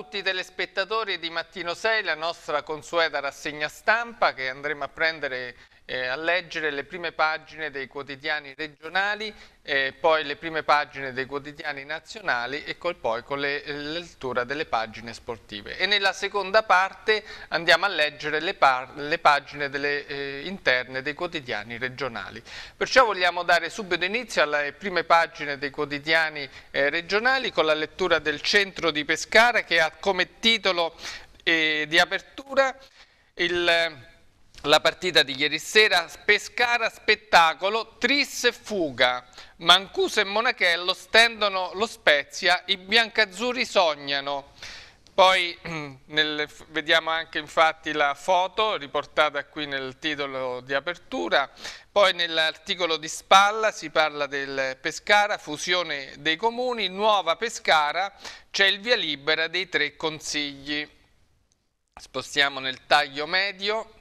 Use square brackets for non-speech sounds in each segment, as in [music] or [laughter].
tutti i telespettatori di Mattino 6 la nostra consueta rassegna stampa che andremo a prendere eh, a leggere le prime pagine dei quotidiani regionali, eh, poi le prime pagine dei quotidiani nazionali e col, poi con eh, la lettura delle pagine sportive. E nella seconda parte andiamo a leggere le, le pagine delle, eh, interne dei quotidiani regionali. Perciò vogliamo dare subito inizio alle prime pagine dei quotidiani eh, regionali con la lettura del centro di Pescara che ha come titolo eh, di apertura il la partita di ieri sera, Pescara spettacolo, Tris fuga, Mancuso e Monachello stendono lo Spezia, i biancazzurri sognano. Poi [clears throat] nel, vediamo anche infatti la foto riportata qui nel titolo di apertura, poi nell'articolo di spalla si parla del Pescara, fusione dei comuni, nuova Pescara, c'è il via libera dei tre consigli. Spostiamo nel taglio medio,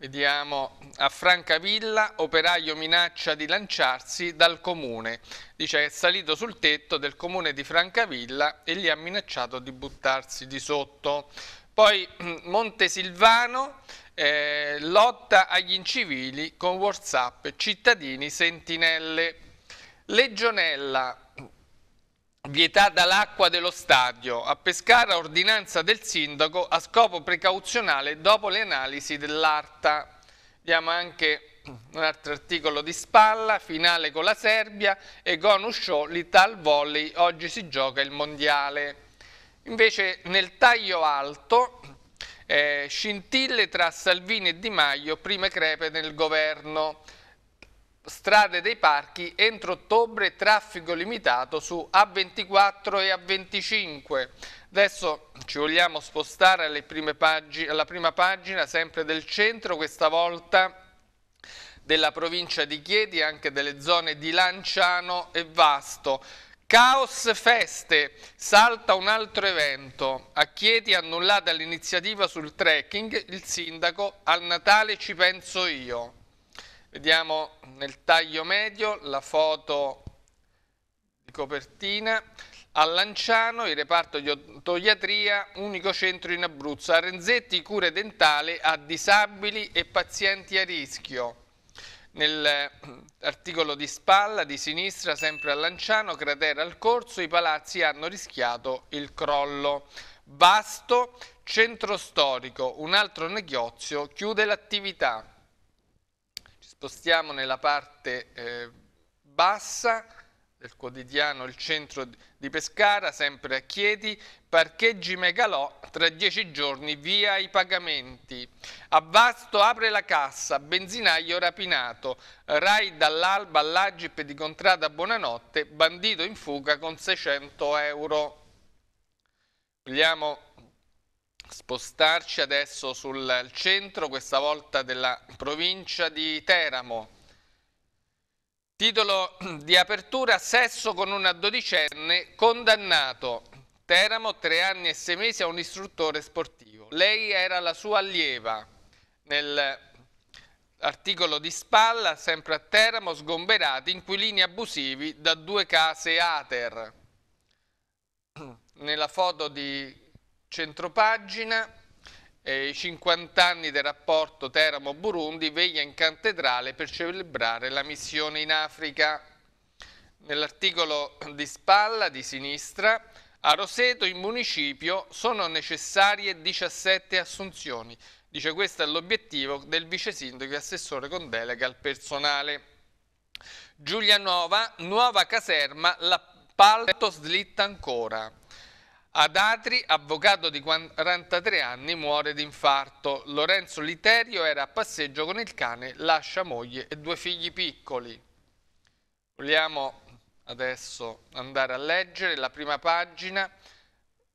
Vediamo a Francavilla, operaio minaccia di lanciarsi dal comune. Dice che è salito sul tetto del comune di Francavilla e gli ha minacciato di buttarsi di sotto. Poi [clears throat] Montesilvano, eh, lotta agli incivili con Whatsapp, cittadini sentinelle. Legionella, Vietata l'acqua dello stadio. A Pescara ordinanza del sindaco a scopo precauzionale dopo le analisi dell'Arta. Vediamo anche un altro articolo di spalla, finale con la Serbia e con Show, l'Ital Volley, oggi si gioca il mondiale. Invece nel taglio alto, eh, scintille tra Salvini e Di Maio, prime crepe nel governo strade dei parchi entro ottobre traffico limitato su A24 e A25. Adesso ci vogliamo spostare alla prima pagina sempre del centro, questa volta della provincia di Chieti, anche delle zone di Lanciano e Vasto. Caos feste, salta un altro evento. A Chieti annullata l'iniziativa sul trekking, il sindaco al Natale ci penso io. Vediamo nel taglio medio la foto di copertina. A Lanciano, il reparto di odontoiatria, unico centro in Abruzzo. A Renzetti, cure dentale a disabili e pazienti a rischio. Nell'articolo eh, di spalla, di sinistra, sempre a Lanciano, cratera al corso, i palazzi hanno rischiato il crollo. Basto, centro storico, un altro negozio, chiude l'attività. Spostiamo nella parte eh, bassa del quotidiano Il Centro di Pescara, sempre a Chieti, parcheggi Megalò, tra dieci giorni via i pagamenti. A Vasto apre la cassa, benzinaio rapinato, Rai dall'alba all'Agip di contrada buonanotte, bandito in fuga con 600 euro. Vogliamo Spostarci adesso sul centro, questa volta della provincia di Teramo. Titolo di apertura, sesso con una dodicenne, condannato. Teramo, tre anni e sei mesi a un istruttore sportivo. Lei era la sua allieva. Nell'articolo di spalla, sempre a Teramo, sgomberati inquilini abusivi da due case Ater. Nella foto di Centropagina, eh, i 50 anni del rapporto Teramo-Burundi, veglia in cattedrale per celebrare la missione in Africa. Nell'articolo di spalla di sinistra, a Roseto in municipio sono necessarie 17 assunzioni. Dice questo è l'obiettivo del vice sindaco e assessore con delega al personale. Giulianova, nuova caserma, la palto slitta ancora. Ad Atri, avvocato di 43 anni, muore di infarto. Lorenzo Literio era a passeggio con il cane, lascia moglie e due figli piccoli. Vogliamo adesso andare a leggere la prima pagina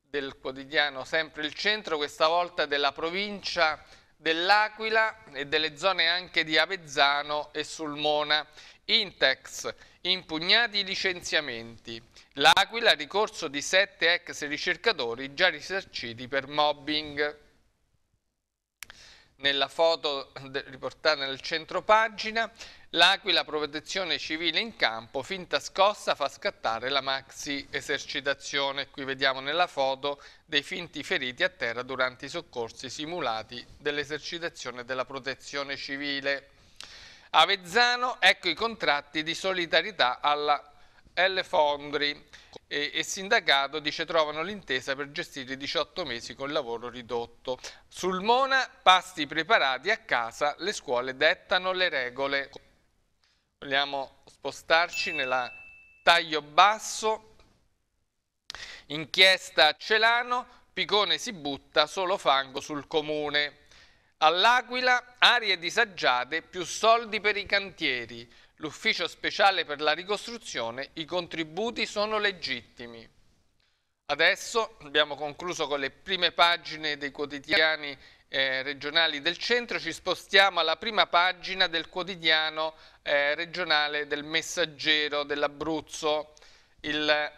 del quotidiano Sempre il Centro, questa volta della provincia dell'Aquila e delle zone anche di Avezzano e Sulmona. Intex, impugnati i licenziamenti. L'Aquila, ricorso di sette ex ricercatori già risarciti per mobbing. Nella foto riportata nel centro pagina, l'Aquila protezione civile in campo, finta scossa fa scattare la maxi esercitazione. Qui vediamo nella foto dei finti feriti a terra durante i soccorsi simulati dell'esercitazione della protezione civile. Avezzano, ecco i contratti di solidarietà alla L. Fondri e, e sindacato dice trovano l'intesa per gestire 18 mesi con lavoro ridotto. Sul Mona, pasti preparati a casa, le scuole dettano le regole. Vogliamo spostarci nella taglio basso, inchiesta a Celano, Picone si butta solo fango sul comune. All'Aquila aree disagiate, più soldi per i cantieri. L'ufficio speciale per la ricostruzione, i contributi sono legittimi. Adesso abbiamo concluso con le prime pagine dei quotidiani eh, regionali del centro, ci spostiamo alla prima pagina del quotidiano eh, regionale del Messaggero dell'Abruzzo. Il eh,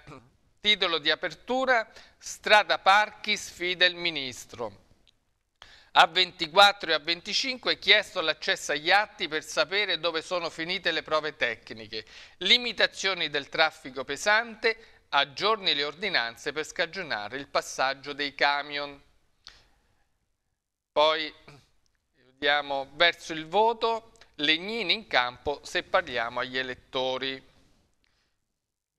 titolo di apertura Strada Parchi sfida il Ministro. A 24 e a 25 è chiesto l'accesso agli atti per sapere dove sono finite le prove tecniche, limitazioni del traffico pesante, aggiorni le ordinanze per scagionare il passaggio dei camion. Poi andiamo verso il voto, Legnini in campo se parliamo agli elettori.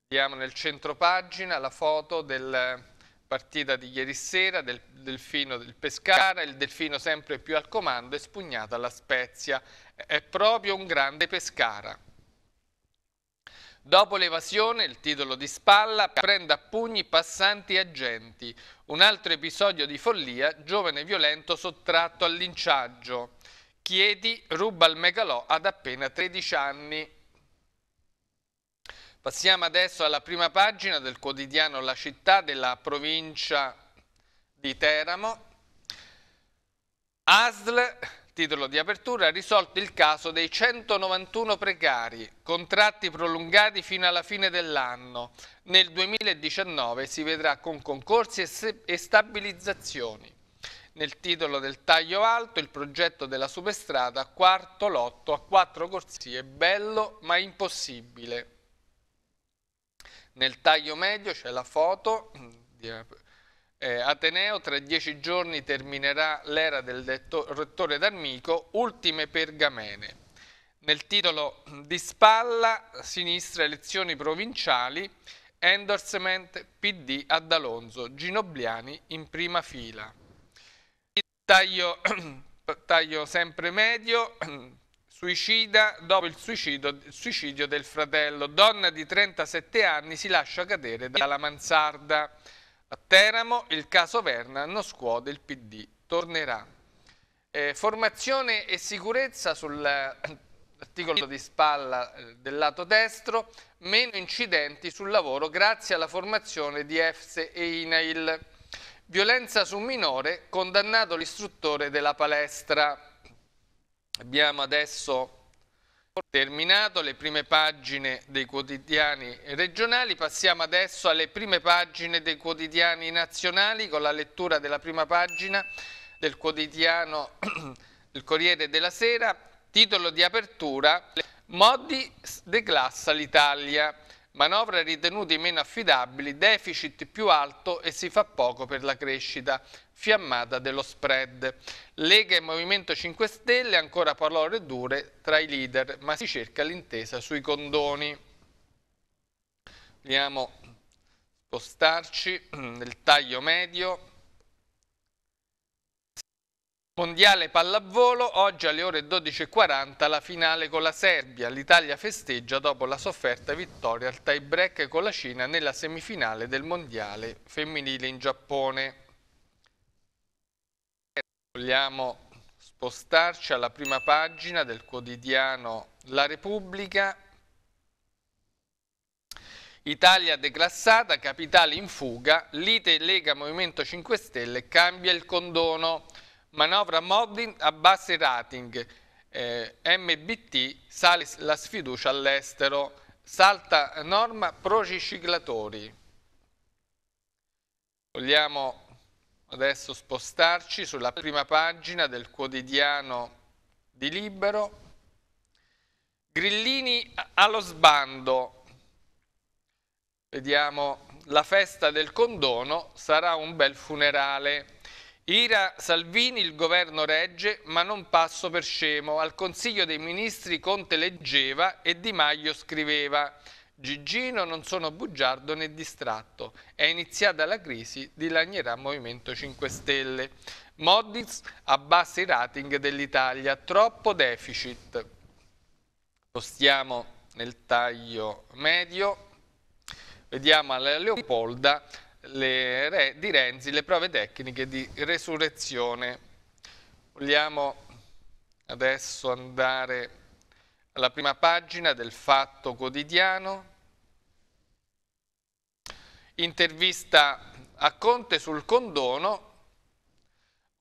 Vediamo nel centro pagina la foto del partita di ieri sera del Delfino del Pescara, il Delfino sempre più al comando e spugnata la Spezia. È proprio un grande Pescara. Dopo l'evasione, il titolo di spalla, prende a pugni passanti e agenti. Un altro episodio di follia, giovane violento sottratto al linciaggio. Chiedi ruba il megalò ad appena 13 anni. Passiamo adesso alla prima pagina del quotidiano La Città della provincia di Teramo. ASL, titolo di apertura, ha risolto il caso dei 191 precari, contratti prolungati fino alla fine dell'anno. Nel 2019 si vedrà con concorsi e stabilizzazioni. Nel titolo del taglio alto il progetto della superstrada quarto lotto a quattro corsie, bello ma impossibile. Nel taglio medio c'è la foto di eh, Ateneo, tra dieci giorni terminerà l'era del rettore d'Armico, ultime pergamene. Nel titolo di spalla, sinistra, elezioni provinciali, endorsement PD ad Alonso, Ginobliani in prima fila. Taglio, [clears throat] taglio sempre medio, suicida dopo il suicidio, suicidio, del fratello. Donna di 37 anni si lascia cadere dalla mansarda. A Teramo il caso Verna non scuote il PD, tornerà. Eh, formazione e sicurezza sull'articolo di spalla eh, del lato destro, meno incidenti sul lavoro grazie alla formazione di EFSE e INAIL. Violenza su minore, condannato l'istruttore della palestra. Abbiamo adesso terminato le prime pagine dei quotidiani regionali, passiamo adesso alle prime pagine dei quotidiani nazionali con la lettura della prima pagina del quotidiano [clears throat] Il Corriere della Sera, titolo di apertura Modi declassa l'Italia manovre ritenuti meno affidabili, deficit più alto e si fa poco per la crescita fiammata dello spread. Lega e Movimento 5 Stelle ancora parole dure tra i leader, ma si cerca l'intesa sui condoni. Vediamo spostarci nel taglio medio. Mondiale pallavolo, oggi alle ore 12.40 la finale con la Serbia. L'Italia festeggia dopo la sofferta vittoria al tie break con la Cina nella semifinale del Mondiale femminile in Giappone. Vogliamo spostarci alla prima pagina del quotidiano La Repubblica. Italia declassata, capitale in fuga, lite Lega Movimento 5 Stelle cambia il condono. Manovra Mobbing abbassa i rating, eh, MBT sale la sfiducia all'estero, salta norma pro riciclatori. Vogliamo adesso spostarci sulla prima pagina del quotidiano di Libero. Grillini allo sbando. Vediamo, la festa del condono sarà un bel funerale. Ira Salvini, il governo regge, ma non passo per scemo. Al Consiglio dei Ministri Conte leggeva e Di Maio scriveva Gigino non sono bugiardo né distratto. È iniziata la crisi, dilagnerà Movimento 5 Stelle. Modiz abbassa i rating dell'Italia, troppo deficit. Postiamo nel taglio medio, vediamo alla Leopolda le, di Renzi le prove tecniche di resurrezione. Vogliamo adesso andare alla prima pagina del Fatto Quotidiano. Intervista a Conte sul condono,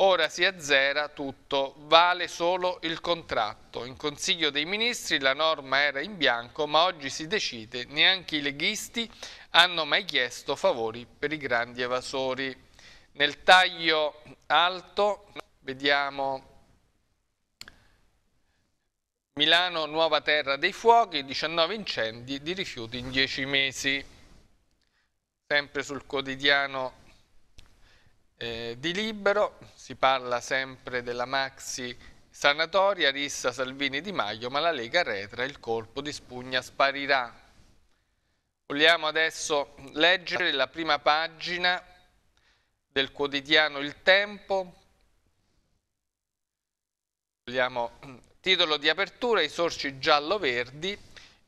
Ora si azzera tutto, vale solo il contratto. In Consiglio dei Ministri la norma era in bianco, ma oggi si decide, neanche i leghisti hanno mai chiesto favori per i grandi evasori. Nel taglio alto vediamo Milano nuova terra dei fuochi, 19 incendi di rifiuti in 10 mesi. Sempre sul quotidiano eh, di Libero si parla sempre della maxi sanatoria, rissa Salvini Di Maio, ma la Lega retra, il colpo di spugna sparirà. Vogliamo adesso leggere la prima pagina del quotidiano Il Tempo. Vogliamo [clears throat] titolo di apertura, i sorci giallo-verdi,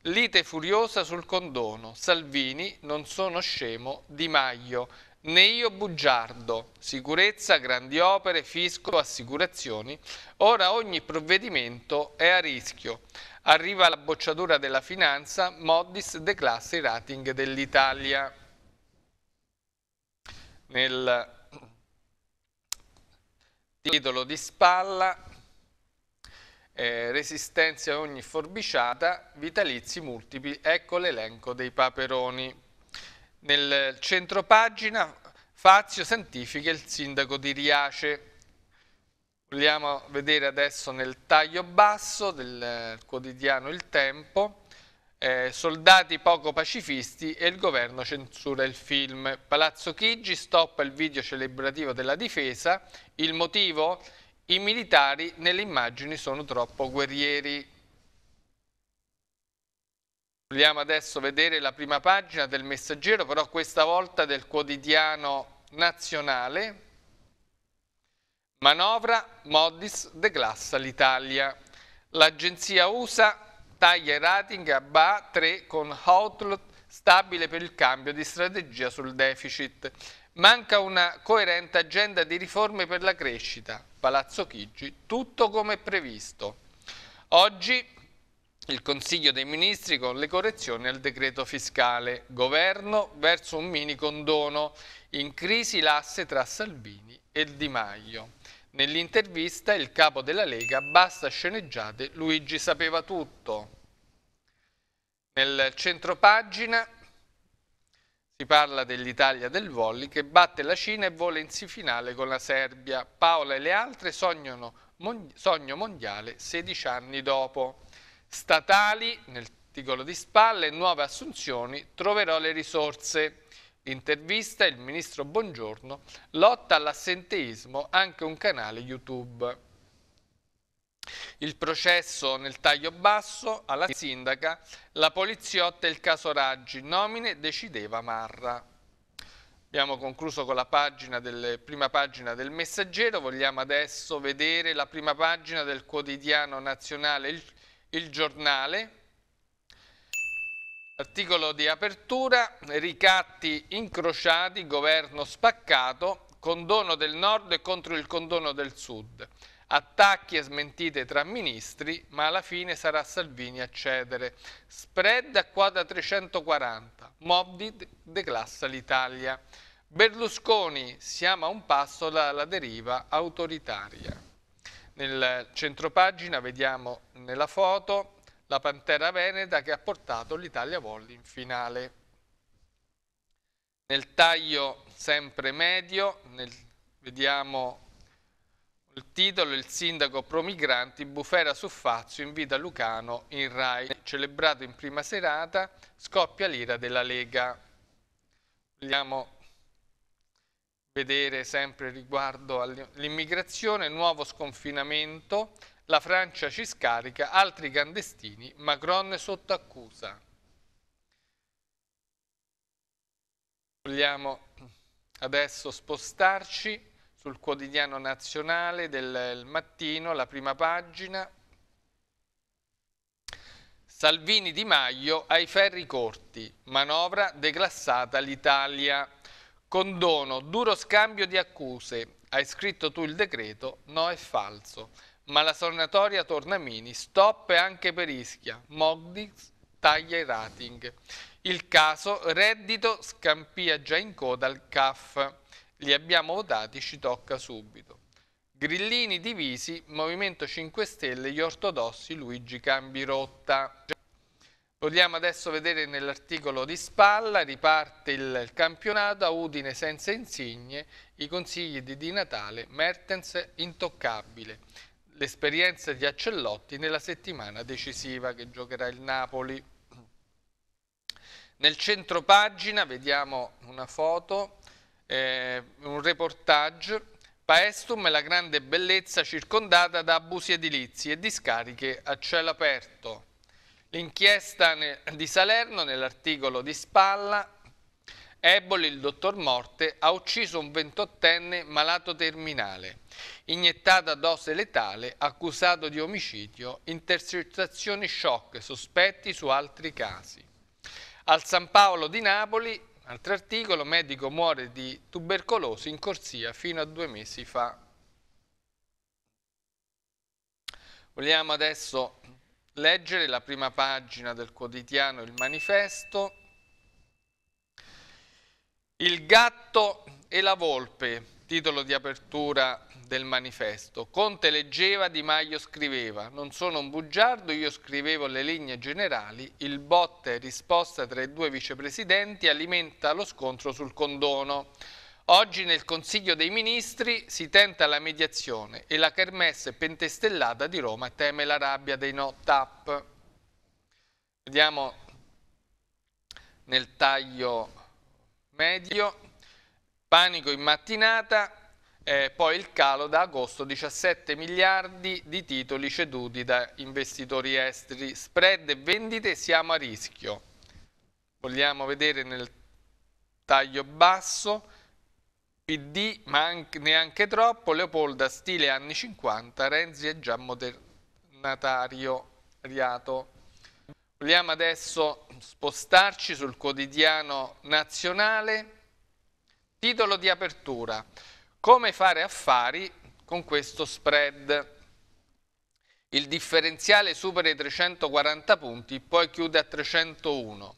lite furiosa sul condono, Salvini non sono scemo, Di Maio, io Bugiardo, sicurezza, grandi opere, fisco, assicurazioni. Ora ogni provvedimento è a rischio. Arriva la bocciatura della finanza, Modis declassa i rating dell'Italia. Nel titolo di spalla, eh, resistenza a ogni forbiciata, vitalizi multipli, ecco l'elenco dei paperoni nel centro pagina Fazio santifica il sindaco di Riace. Vogliamo vedere adesso nel taglio basso del quotidiano Il Tempo, eh, soldati poco pacifisti e il governo censura il film. Palazzo Chigi stoppa il video celebrativo della difesa, il motivo? I militari nelle immagini sono troppo guerrieri. Vogliamo adesso vedere la prima pagina del messaggero, però questa volta del quotidiano nazionale. Manovra, Modis declassa l'Italia. L'agenzia USA taglia i rating a BA 3 con outlook stabile per il cambio di strategia sul deficit. Manca una coerente agenda di riforme per la crescita. Palazzo Chigi, tutto come previsto. Oggi il Consiglio dei Ministri con le correzioni al decreto fiscale. Governo verso un mini condono. In crisi l'asse tra Salvini e Di Maio. Nell'intervista il capo della Lega basta sceneggiate Luigi sapeva tutto. Nel centro pagina si parla dell'Italia del Volli che batte la Cina e vola in semifinale con la Serbia. Paola e le altre sognano, mon, sogno mondiale 16 anni dopo statali, nel titolo di spalle, nuove assunzioni, troverò le risorse. Intervista il ministro Buongiorno, lotta all'assenteismo, anche un canale YouTube. Il processo nel taglio basso, alla sindaca, la poliziotta e il caso Raggi, nomine decideva Marra. Abbiamo concluso con la pagina del, prima pagina del messaggero, vogliamo adesso vedere la prima pagina del quotidiano nazionale Il il giornale, articolo di apertura, ricatti incrociati, governo spaccato, condono del nord e contro il condono del sud, attacchi e smentite tra ministri, ma alla fine sarà Salvini a cedere, spread a quota 340, Mobdi declassa l'Italia. Berlusconi siamo a un passo dalla deriva autoritaria. Nel centro pagina vediamo nella foto la Pantera Veneta che ha portato l'Italia Volley in finale. Nel taglio sempre medio nel, vediamo il titolo, il sindaco promigranti bufera su Fazio in invita Lucano in Rai. Celebrato in prima serata, scoppia l'ira della Lega. Vediamo vedere sempre riguardo all'immigrazione, nuovo sconfinamento, la Francia ci scarica, altri clandestini, Macron sotto accusa. Vogliamo adesso spostarci sul quotidiano nazionale del mattino, la prima pagina. Salvini Di Maio ai ferri corti, manovra declassata l'Italia. Condono, duro scambio di accuse. Hai scritto tu il decreto? No, è falso. Ma la sornatoria Tornamini, stop anche per Ischia. Mogdix taglia i rating. Il caso reddito scampia già in coda al CAF. Li abbiamo votati, ci tocca subito. Grillini divisi, Movimento 5 Stelle, gli ortodossi, Luigi Cambirotta. Vogliamo adesso vedere nell'articolo di spalla, riparte il campionato, a Udine senza insigne, i consigli di Di Natale, Mertens intoccabile, l'esperienza di Accellotti nella settimana decisiva che giocherà il Napoli. Nel centro pagina vediamo una foto, eh, un reportage, Paestum è la grande bellezza circondata da abusi edilizi e discariche a cielo aperto. L'inchiesta di Salerno nell'articolo di Spalla Eboli, il dottor Morte, ha ucciso un ventottenne malato terminale, iniettata dose letale, accusato di omicidio, intercettazioni shock, sospetti su altri casi. Al San Paolo di Napoli, altro articolo, medico muore di tubercolosi in corsia fino a due mesi fa. Vogliamo adesso leggere la prima pagina del quotidiano Il Manifesto. Il gatto e la volpe, titolo di apertura del manifesto. Conte leggeva, Di Maio scriveva. Non sono un bugiardo, io scrivevo le linee generali. Il botte risposta tra i due vicepresidenti alimenta lo scontro sul condono. Oggi nel Consiglio dei Ministri si tenta la mediazione e la kermesse pentestellata di Roma teme la rabbia dei no TAP. Vediamo nel taglio medio, panico in mattinata, eh, poi il calo da agosto 17 miliardi di titoli ceduti da investitori esteri, spread e vendite siamo a rischio. Vogliamo vedere nel taglio basso PD, ma neanche troppo, Leopolda stile anni 50, Renzi è già modernatario riato. Vogliamo adesso spostarci sul quotidiano nazionale. Titolo di apertura. Come fare affari con questo spread? Il differenziale supera i 340 punti, poi chiude a 301.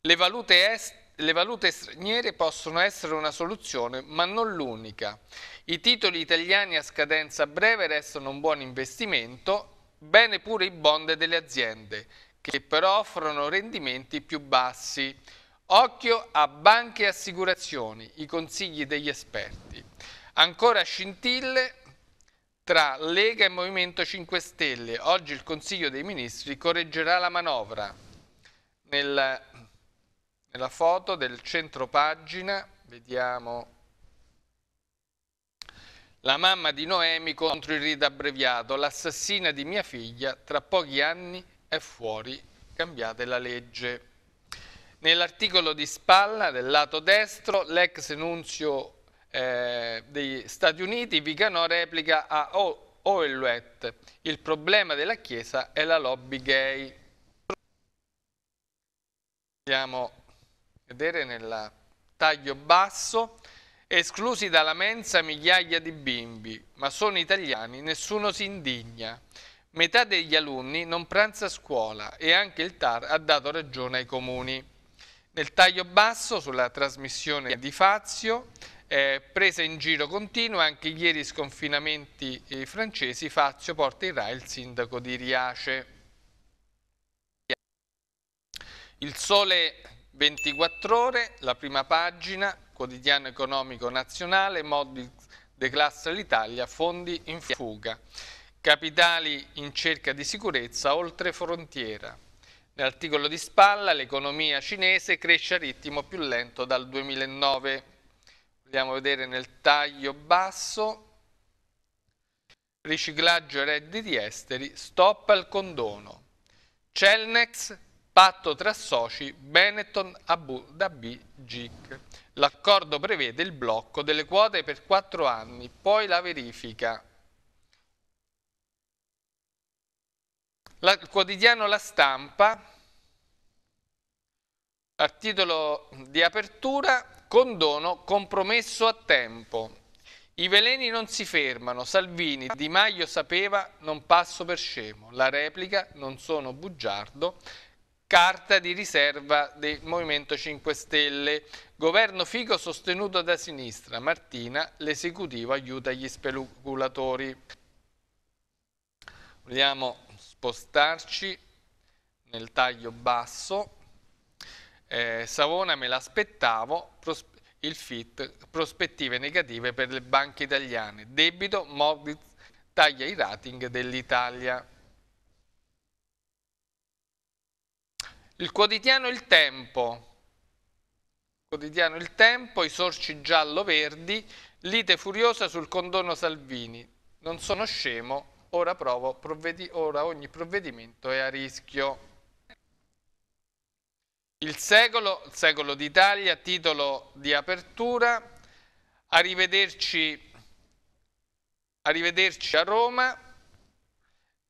Le valute est le valute straniere possono essere una soluzione, ma non l'unica. I titoli italiani a scadenza breve restano un buon investimento, bene pure i bond delle aziende, che però offrono rendimenti più bassi. Occhio a banche e assicurazioni, i consigli degli esperti. Ancora scintille tra Lega e Movimento 5 Stelle. Oggi il Consiglio dei Ministri correggerà la manovra. Nel nella foto del centro pagina vediamo la mamma di Noemi contro il rito abbreviato, l'assassina di mia figlia, tra pochi anni è fuori, cambiate la legge. Nell'articolo di spalla del lato destro l'ex nunzio eh, degli Stati Uniti Vicano replica a Ouellet, il problema della Chiesa è la lobby gay. Vediamo vedere nel taglio basso, esclusi dalla mensa migliaia di bimbi, ma sono italiani, nessuno si indigna. Metà degli alunni non pranza a scuola e anche il TAR ha dato ragione ai comuni. Nel taglio basso, sulla trasmissione di Fazio, eh, presa in giro continua, anche ieri sconfinamenti eh, francesi, Fazio porta in Rai il sindaco di Riace. Il sole 24 ore, la prima pagina, quotidiano economico nazionale, Modi declassa l'Italia, fondi in fuga. Capitali in cerca di sicurezza oltre frontiera. Nell'articolo di spalla l'economia cinese cresce a ritmo più lento dal 2009. Andiamo a vedere nel taglio basso. Riciclaggio redditi esteri, stop al condono. Celnex Patto tra soci Benetton Abu Dhabi GIC. L'accordo prevede il blocco delle quote per quattro anni, poi la verifica. La, il quotidiano La Stampa, a titolo di apertura, condono compromesso a tempo. I veleni non si fermano, Salvini, Di Maio sapeva, non passo per scemo. La replica, non sono bugiardo, carta di riserva del Movimento 5 Stelle. Governo Fico sostenuto da sinistra. Martina, l'esecutivo aiuta gli speculatori. Vogliamo spostarci nel taglio basso. Eh, Savona me l'aspettavo, il FIT, prospettive negative per le banche italiane. Debito, Mobiz taglia i rating dell'Italia. Il quotidiano Il Tempo, quotidiano Il Tempo, i sorci giallo-verdi, lite furiosa sul condono Salvini. Non sono scemo, ora, provo, provvedi, ora ogni provvedimento è a rischio. Il secolo, il secolo d'Italia, titolo di apertura, arrivederci, arrivederci a Roma,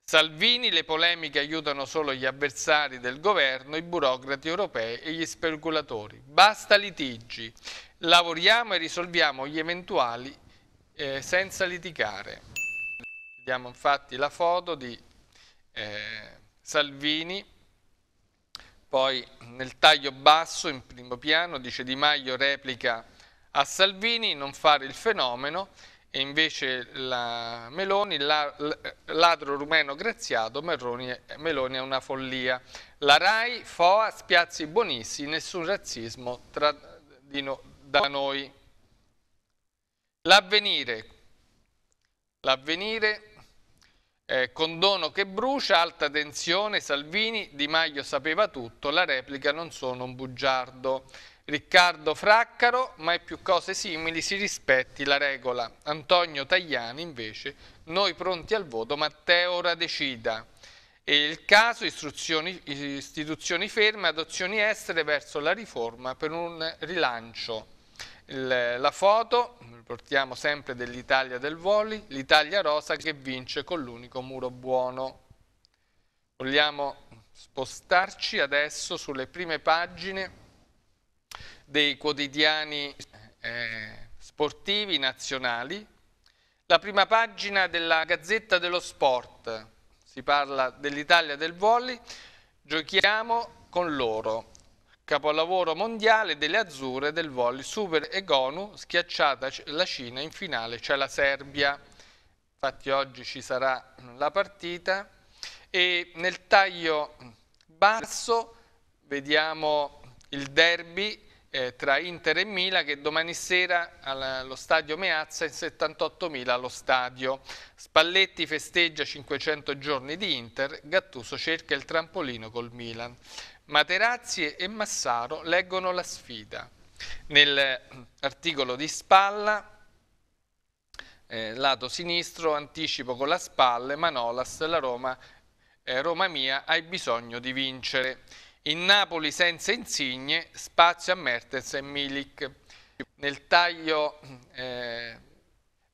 Salvini, le polemiche aiutano solo gli avversari del governo, i burocrati europei e gli speculatori. Basta litigi, lavoriamo e risolviamo gli eventuali eh, senza litigare. Vediamo infatti la foto di eh, Salvini, poi nel taglio basso in primo piano dice Di Maio replica a Salvini non fare il fenomeno e invece la Meloni, la, ladro rumeno graziato, Merroni, Meloni è una follia. La RAI, FOA, Spiazzi Bonissi, nessun razzismo tra, no, da noi. L'avvenire, l'avvenire, eh, condono che brucia, alta tensione, Salvini, Di Maio sapeva tutto, la replica non sono un bugiardo. Riccardo Fraccaro, mai più cose simili, si rispetti la regola. Antonio Tagliani invece, noi pronti al voto, Matteo ora decida. E il caso, istituzioni ferme, adozioni estere verso la riforma per un rilancio. Il, la foto, portiamo sempre dell'Italia del Voli, l'Italia rosa che vince con l'unico muro buono. Vogliamo spostarci adesso sulle prime pagine dei quotidiani eh, sportivi nazionali, la prima pagina della Gazzetta dello Sport, si parla dell'Italia del volley, giochiamo con loro. Capolavoro mondiale delle azzurre del volley, Super e Gonu, schiacciata la Cina, in finale c'è la Serbia. Infatti oggi ci sarà la partita e nel taglio basso vediamo il derby eh, tra Inter e Mila che domani sera allo stadio Meazza in 78.000 allo stadio. Spalletti festeggia 500 giorni di Inter, Gattuso cerca il trampolino col Milan. Materazzi e Massaro leggono la sfida. Nell'articolo eh, di Spalla, eh, lato sinistro, anticipo con la spalla, Manolas, la Roma, eh, Roma mia, hai bisogno di vincere. In Napoli senza insigne, spazio a Mertens e Milik. Nel taglio eh,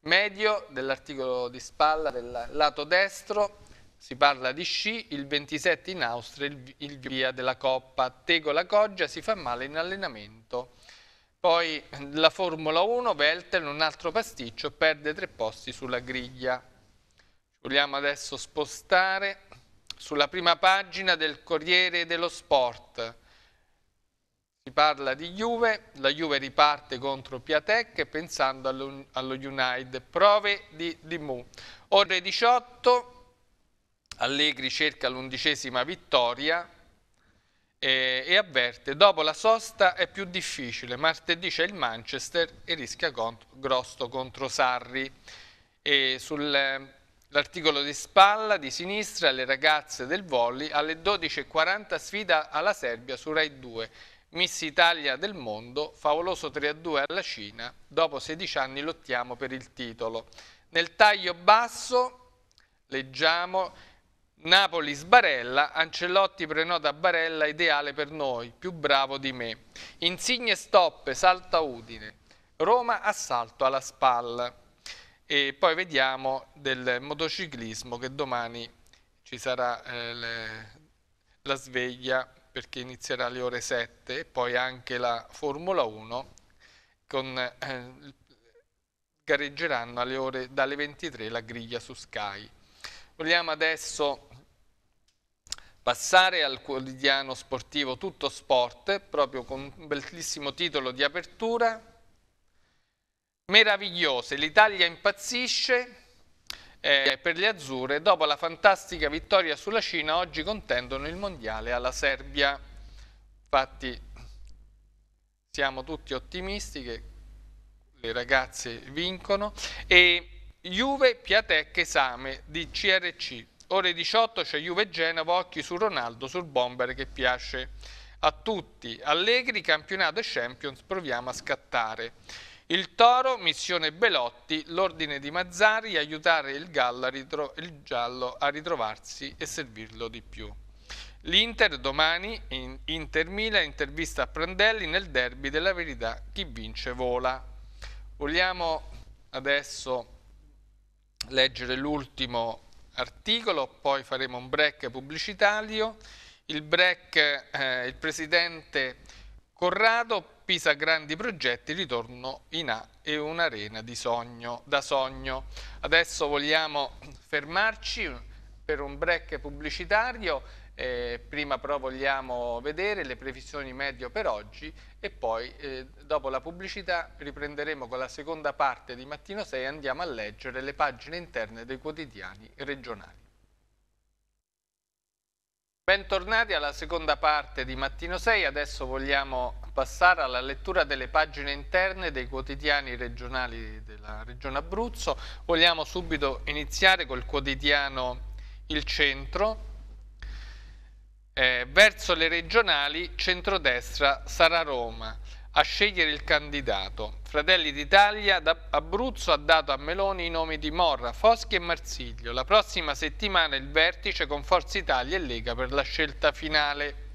medio dell'articolo di spalla del lato destro si parla di sci, il 27 in Austria il, il via della Coppa. Tego la Coggia si fa male in allenamento. Poi mm, la Formula 1, Veltel, un altro pasticcio, perde tre posti sulla griglia. vogliamo adesso spostare sulla prima pagina del Corriere dello Sport. Si parla di Juve, la Juve riparte contro Piatek pensando allo, allo United. Prove di Dimu. Ore 18, Allegri cerca l'undicesima vittoria e, e, avverte dopo la sosta è più difficile. Martedì c'è il Manchester e rischia contro, Grosso contro Sarri. E sul L'articolo di spalla di sinistra, le ragazze del volley, alle 12.40 sfida alla Serbia su Rai 2. Miss Italia del mondo, favoloso 3-2 alla Cina, dopo 16 anni lottiamo per il titolo. Nel taglio basso, leggiamo, Napoli sbarella, Ancelotti prenota Barella ideale per noi, più bravo di me. Insigne stoppe, salta Udine, Roma assalto alla spalla e poi vediamo del motociclismo che domani ci sarà eh, le, la sveglia perché inizierà alle ore 7 e poi anche la Formula 1 con, eh, gareggeranno alle ore, dalle 23 la griglia su Sky. Vogliamo adesso passare al quotidiano sportivo Tutto Sport, proprio con un bellissimo titolo di apertura meravigliose. L'Italia impazzisce eh, per le azzurre. Dopo la fantastica vittoria sulla Cina, oggi contendono il mondiale alla Serbia. Infatti siamo tutti ottimisti che le ragazze vincono. E Juve, Piatec esame di CRC. Ore 18 c'è Juve Genova, occhi su Ronaldo, sul bomber che piace a tutti. Allegri, campionato e Champions, proviamo a scattare. Il Toro, missione Belotti, l'ordine di Mazzari, aiutare il, il Giallo a ritrovarsi e servirlo di più. L'Inter domani in Inter Mila intervista a Prandelli nel derby della verità chi vince vola. Vogliamo adesso leggere l'ultimo articolo, poi faremo un break pubblicitario. Il break eh, il presidente Corrado Pisa grandi progetti, ritorno in A e un'arena da sogno. Adesso vogliamo fermarci per un break pubblicitario, eh, prima però vogliamo vedere le previsioni medio per oggi e poi eh, dopo la pubblicità riprenderemo con la seconda parte di Mattino 6 e andiamo a leggere le pagine interne dei quotidiani regionali. Bentornati alla seconda parte di Mattino 6, adesso vogliamo passare alla lettura delle pagine interne dei quotidiani regionali della Regione Abruzzo. Vogliamo subito iniziare col quotidiano Il Centro. Eh, verso le regionali, centrodestra sarà Roma a scegliere il candidato. Fratelli d'Italia Abruzzo ha dato a Meloni i nomi di Morra, Foschi e Marsiglio. La prossima settimana il vertice con Forza Italia e Lega per la scelta finale.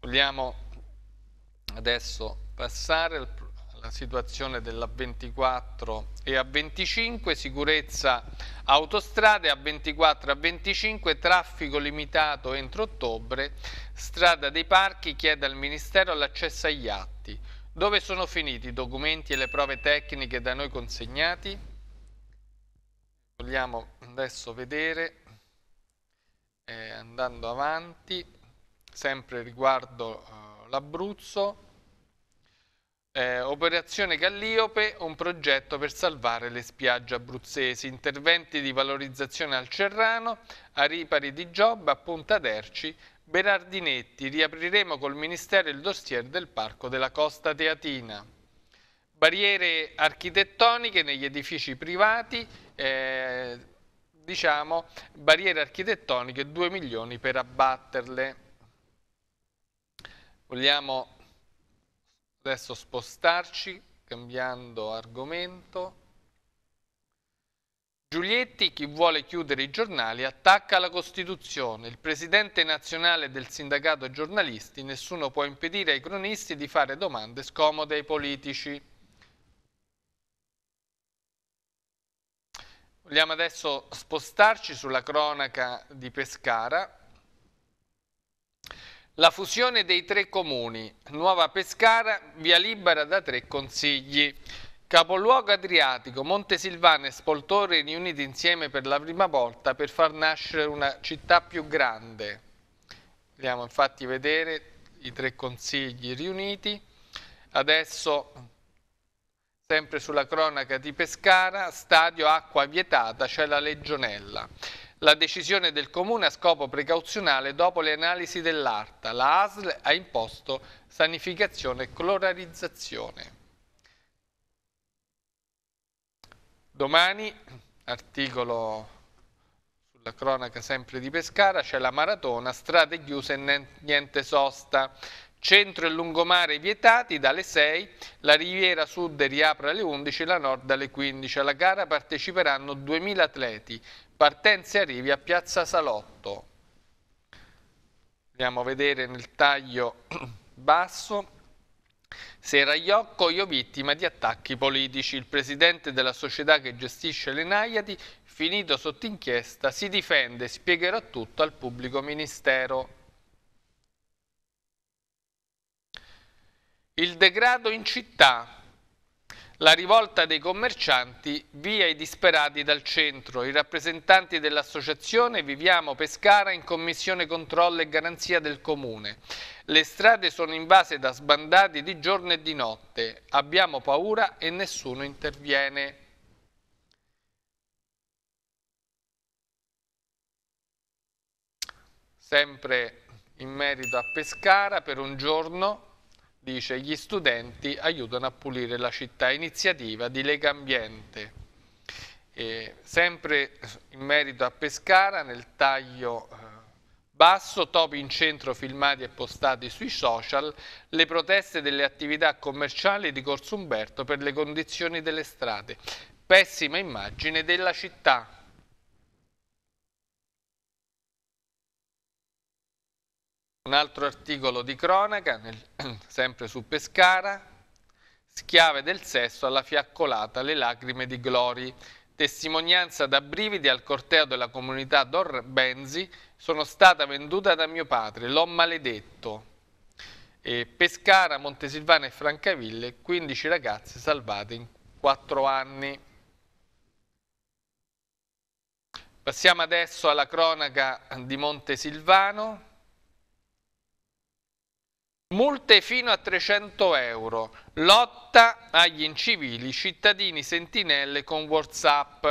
Vogliamo adesso passare alla situazione della 24 e a 25, sicurezza autostrade a 24 a 25, traffico limitato entro ottobre, strada dei parchi chiede al Ministero l'accesso agli atti dove sono finiti i documenti e le prove tecniche da noi consegnati? Vogliamo adesso vedere, eh, andando avanti, sempre riguardo eh, l'Abruzzo, eh, Operazione Calliope, un progetto per salvare le spiagge abruzzesi, interventi di valorizzazione al Cerrano, a Ripari di Giobba, a Punta Derci, Berardinetti, riapriremo col Ministero il dossier del Parco della Costa Teatina. Barriere architettoniche negli edifici privati, eh, diciamo barriere architettoniche 2 milioni per abbatterle. Vogliamo adesso spostarci cambiando argomento. Giulietti, chi vuole chiudere i giornali, attacca la Costituzione. Il presidente nazionale del sindacato giornalisti, nessuno può impedire ai cronisti di fare domande scomode ai politici. Vogliamo adesso spostarci sulla cronaca di Pescara. La fusione dei tre comuni, Nuova Pescara, via libera da tre consigli. Capoluogo Adriatico, Montesilvano e Spoltore riuniti insieme per la prima volta per far nascere una città più grande. Andiamo infatti a vedere i tre consigli riuniti. Adesso, sempre sulla cronaca di Pescara, stadio acqua vietata, c'è la legionella. La decisione del Comune a scopo precauzionale dopo le analisi dell'ARTA. La ASL ha imposto sanificazione e clorarizzazione. domani, articolo sulla cronaca sempre di Pescara, c'è la maratona, strade chiuse e niente sosta. Centro e lungomare vietati dalle 6, la riviera sud riapre alle 11, la nord alle 15. Alla gara parteciperanno 2000 atleti, partenze e arrivi a Piazza Salotto. Andiamo a vedere nel taglio [clears throat] basso Sera Iocco, io vittima di attacchi politici. Il presidente della società che gestisce le Naiadi, finito sotto inchiesta, si difende, e spiegherà tutto al pubblico ministero. Il degrado in città, la rivolta dei commercianti, via i disperati dal centro. I rappresentanti dell'associazione Viviamo Pescara in commissione controllo e garanzia del comune. Le strade sono invase da sbandati di giorno e di notte. Abbiamo paura e nessuno interviene. Sempre in merito a Pescara per un giorno dice gli studenti aiutano a pulire la città, iniziativa di Lega Ambiente. E sempre in merito a Pescara, nel taglio eh, basso, topi in centro filmati e postati sui social, le proteste delle attività commerciali di Corso Umberto per le condizioni delle strade. Pessima immagine della città. Un altro articolo di cronaca, nel, [clears throat] sempre su Pescara, schiave del sesso alla fiaccolata Le lacrime di Glori. Testimonianza da brividi al corteo della comunità Dor Benzi, sono stata venduta da mio padre, l'ho maledetto. E Pescara, Montesilvana e Francaville, 15 ragazze salvate in 4 anni. Passiamo adesso alla cronaca di Montesilvano, Multe fino a 300 euro, lotta agli incivili, cittadini sentinelle con Whatsapp.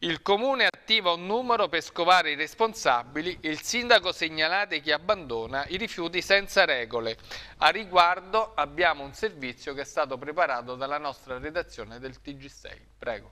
Il comune attiva un numero per scovare i responsabili, il sindaco segnalate chi abbandona i rifiuti senza regole. A riguardo abbiamo un servizio che è stato preparato dalla nostra redazione del TG6. Prego.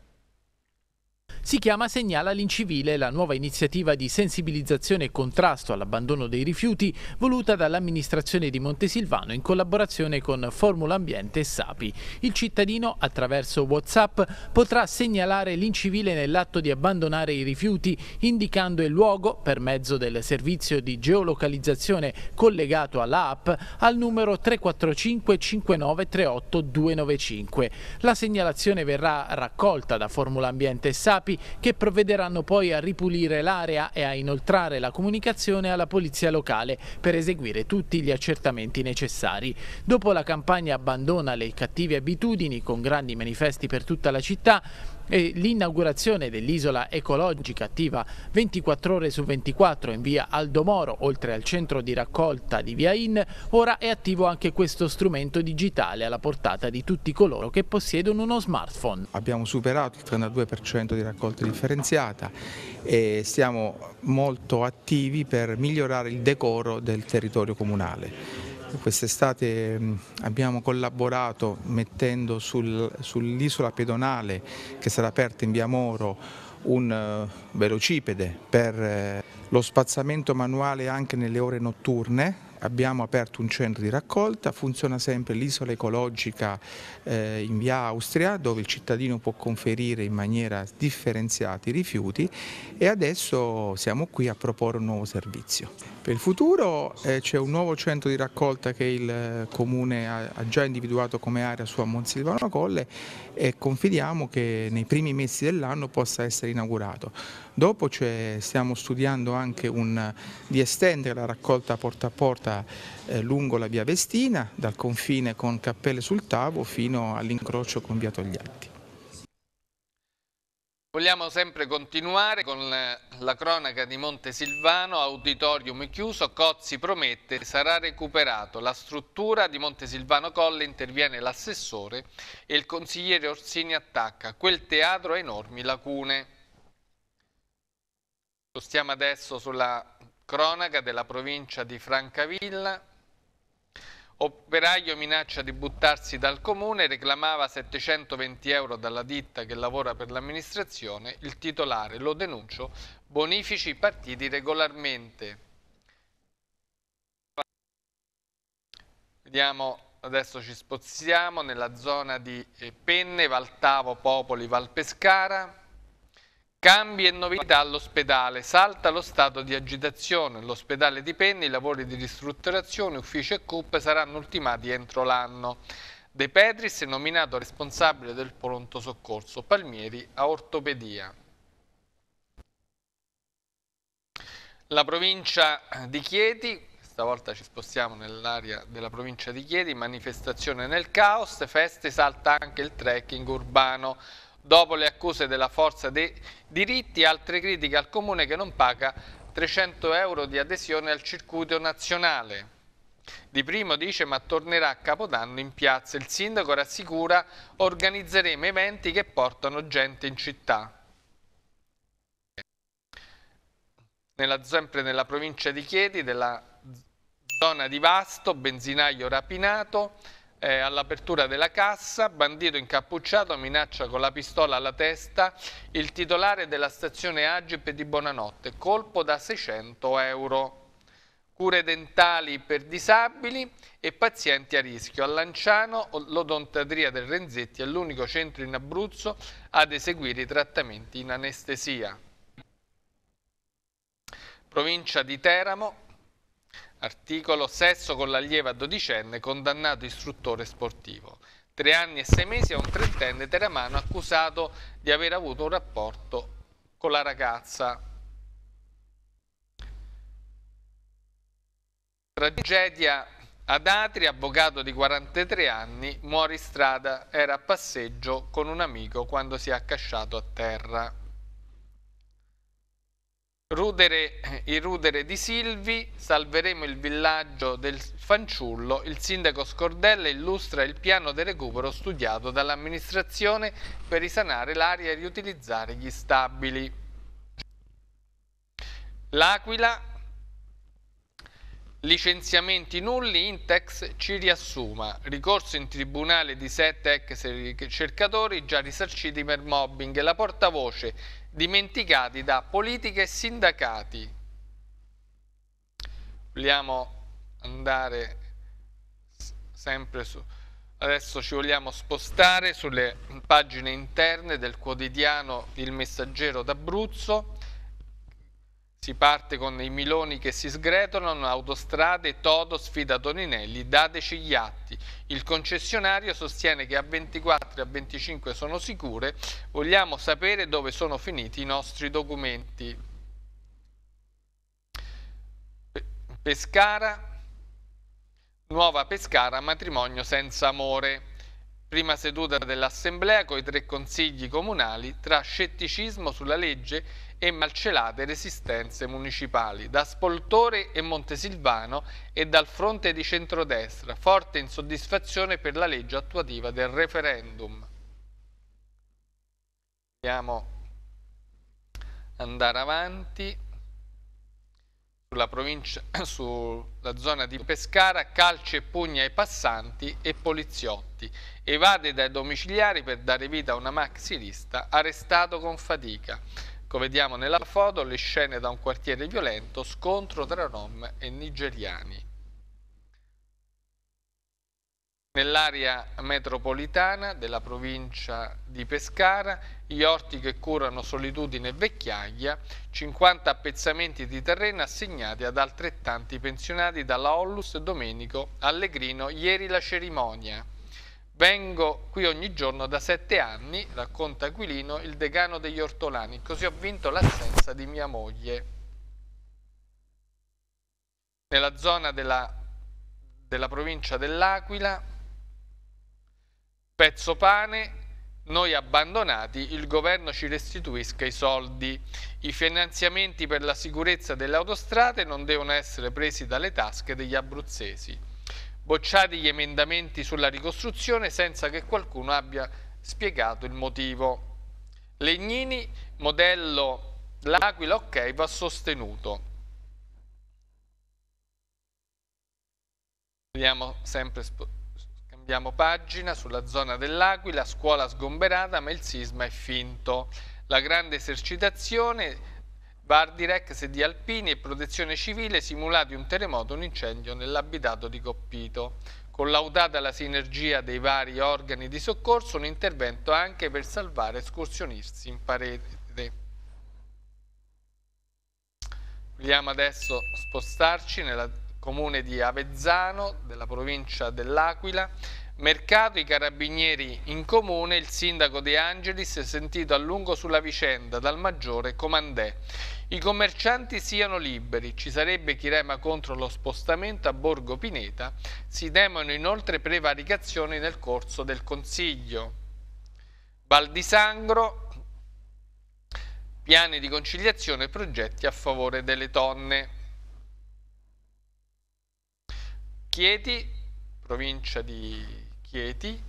Si chiama Segnala l'incivile, la nuova iniziativa di sensibilizzazione e contrasto all'abbandono dei rifiuti voluta dall'amministrazione di Montesilvano in collaborazione con Formula Ambiente e Sapi. Il cittadino, attraverso WhatsApp, potrà segnalare l'incivile nell'atto di abbandonare i rifiuti indicando il luogo per mezzo del servizio di geolocalizzazione collegato all'app al numero 345 5938 295. La segnalazione verrà raccolta da Formula Ambiente e Sapi capi che provvederanno poi a ripulire l'area e a inoltrare la comunicazione alla polizia locale per eseguire tutti gli accertamenti necessari. Dopo la campagna Abbandona le cattive abitudini con grandi manifesti per tutta la città, e l'inaugurazione dell'isola ecologica attiva 24 ore su 24 in via Aldomoro oltre al centro di raccolta di via In, ora è attivo anche questo strumento digitale alla portata di tutti coloro che possiedono uno smartphone. Abbiamo superato il 32% di raccolta differenziata e siamo molto attivi per migliorare il decoro del territorio comunale Quest'estate abbiamo collaborato mettendo sul, sull'isola pedonale che sarà aperta in via Moro un eh, velocipede per eh, lo spazzamento manuale anche nelle ore notturne. Abbiamo aperto un centro di raccolta, funziona sempre l'isola ecologica eh, in via Austria dove il cittadino può conferire in maniera differenziata i rifiuti e adesso siamo qui a proporre un nuovo servizio. Per il futuro eh, c'è un nuovo centro di raccolta che il eh, Comune ha, ha già individuato come area su a Monsilvano Colle e confidiamo che nei primi mesi dell'anno possa essere inaugurato. Dopo stiamo studiando anche un, di estendere la raccolta porta a porta eh, lungo la via Vestina, dal confine con Cappelle sul Tavo fino all'incrocio con via Togliatti. Vogliamo sempre continuare con eh, la cronaca di Montesilvano, auditorium chiuso, Cozzi promette sarà recuperato. La struttura di Montesilvano Colle interviene l'assessore e il consigliere Orsini attacca. Quel teatro ha enormi lacune. Lo stiamo adesso sulla cronaca della provincia di Francavilla. Operaio minaccia di buttarsi dal comune, reclamava 720 euro dalla ditta che lavora per l'amministrazione, il titolare, lo denuncio, bonifici partiti regolarmente. Vediamo, adesso ci spostiamo nella zona di eh, Penne, Valtavo, Popoli, Valpescara. Cambi e novità all'ospedale, salta lo stato di agitazione, l'ospedale di Penni, i lavori di ristrutturazione, ufficio e CUP saranno ultimati entro l'anno. De Petris è nominato responsabile del pronto soccorso, Palmieri a ortopedia. La provincia di Chieti, stavolta ci spostiamo nell'area della provincia di Chieti, manifestazione nel caos, feste, salta anche il trekking urbano. Dopo le accuse della forza dei diritti, altre critiche al comune che non paga 300 euro di adesione al circuito nazionale. Di primo dice ma tornerà a Capodanno in piazza. Il sindaco rassicura organizzeremo eventi che portano gente in città. Nella, sempre nella provincia di Chieti, della zona di Vasto, benzinaio rapinato, eh, all'apertura della cassa, bandito incappucciato minaccia con la pistola alla testa il titolare della stazione Agip di Buonanotte, colpo da 600 euro. Cure dentali per disabili e pazienti a rischio. A Lanciano l'odontatria del Renzetti è l'unico centro in Abruzzo ad eseguire i trattamenti in anestesia. Provincia di Teramo, Articolo sesso con l'allieva dodicenne condannato istruttore sportivo. Tre anni e sei mesi a un trentenne teramano accusato di aver avuto un rapporto con la ragazza. Tragedia ad Atri, avvocato di 43 anni, muore in strada, era a passeggio con un amico quando si è accasciato a terra. Rudere, eh, il rudere di Silvi, salveremo il villaggio del fanciullo, il sindaco Scordella illustra il piano di recupero studiato dall'amministrazione per risanare l'aria e riutilizzare gli stabili. L'Aquila, licenziamenti nulli, Intex ci riassuma, ricorso in tribunale di sette ex ricercatori già risarciti per mobbing, la portavoce dimenticati da politica e sindacati. Vogliamo andare sempre su... Adesso ci vogliamo spostare sulle pagine interne del quotidiano Il Messaggero d'Abruzzo si parte con i Miloni che si sgretolano, autostrade, Toto sfida Toninelli, dateci gli atti. Il concessionario sostiene che a 24 e a 25 sono sicure, vogliamo sapere dove sono finiti i nostri documenti. Pescara, nuova Pescara, matrimonio senza amore. Prima seduta dell'Assemblea con i tre consigli comunali tra scetticismo sulla legge e malcelate resistenze municipali da Spoltore e Montesilvano e dal fronte di centrodestra, forte insoddisfazione per la legge attuativa del referendum. Andiamo andare avanti sulla provincia, [coughs] sulla zona di Pescara, calci e pugni ai passanti e poliziotti. Evade dai domiciliari per dare vita a una maxilista arrestato con fatica. Come vediamo nella foto, le scene da un quartiere violento, scontro tra Rom e nigeriani. Nell'area metropolitana della provincia di Pescara, gli orti che curano solitudine e vecchiaia, 50 appezzamenti di terreno assegnati ad altrettanti pensionati dalla Ollus Domenico Allegrino ieri la cerimonia. Vengo qui ogni giorno da sette anni, racconta Aquilino, il decano degli ortolani, così ho vinto l'assenza di mia moglie. Nella zona della, della provincia dell'Aquila, pezzo pane, noi abbandonati, il governo ci restituisca i soldi. I finanziamenti per la sicurezza delle autostrade non devono essere presi dalle tasche degli abruzzesi bocciati gli emendamenti sulla ricostruzione senza che qualcuno abbia spiegato il motivo. Legnini, modello L'Aquila ok va sostenuto. Vediamo sempre, cambiamo pagina sulla zona dell'Aquila, scuola sgomberata ma il sisma è finto. La grande esercitazione Bardirec, sedi alpini e protezione civile simulati un terremoto, un incendio nell'abitato di Coppito. Collaudata la sinergia dei vari organi di soccorso, un intervento anche per salvare escursionisti in parete. Vogliamo adesso spostarci nel comune di Avezzano, della provincia dell'Aquila, Mercato, i carabinieri in comune, il sindaco De Angelis è sentito a lungo sulla vicenda dal maggiore Comandè. I commercianti siano liberi, ci sarebbe chi rema contro lo spostamento a Borgo Pineta, si temono inoltre prevaricazioni nel corso del Consiglio. Val di Sangro, piani di conciliazione e progetti a favore delle donne. Chieti, provincia di Chieti.